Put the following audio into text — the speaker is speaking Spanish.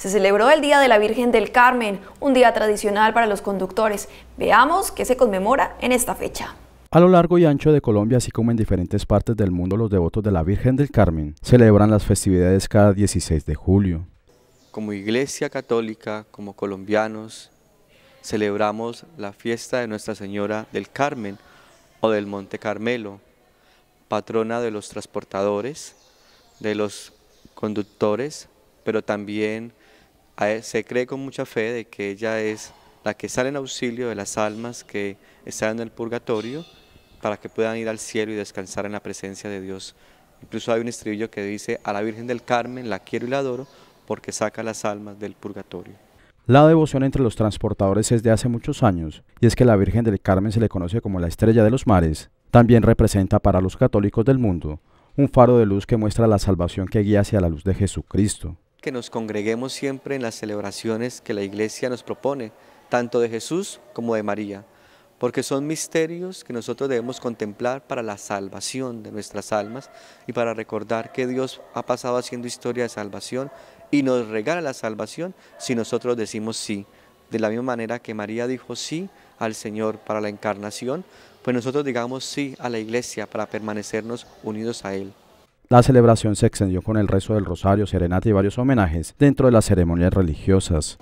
se celebró el Día de la Virgen del Carmen, un día tradicional para los conductores. Veamos qué se conmemora en esta fecha. A lo largo y ancho de Colombia, así como en diferentes partes del mundo, los devotos de la Virgen del Carmen celebran las festividades cada 16 de julio. Como Iglesia Católica, como colombianos, celebramos la fiesta de Nuestra Señora del Carmen o del Monte Carmelo, patrona de los transportadores, de los conductores, pero también se cree con mucha fe de que ella es la que sale en auxilio de las almas que están en el purgatorio para que puedan ir al cielo y descansar en la presencia de Dios. Incluso hay un estribillo que dice, a la Virgen del Carmen la quiero y la adoro porque saca las almas del purgatorio. La devoción entre los transportadores es de hace muchos años, y es que la Virgen del Carmen se le conoce como la estrella de los mares. También representa para los católicos del mundo un faro de luz que muestra la salvación que guía hacia la luz de Jesucristo que nos congreguemos siempre en las celebraciones que la Iglesia nos propone, tanto de Jesús como de María, porque son misterios que nosotros debemos contemplar para la salvación de nuestras almas y para recordar que Dios ha pasado haciendo historia de salvación y nos regala la salvación si nosotros decimos sí. De la misma manera que María dijo sí al Señor para la encarnación, pues nosotros digamos sí a la Iglesia para permanecernos unidos a Él. La celebración se extendió con el rezo del rosario, serenata y varios homenajes dentro de las ceremonias religiosas.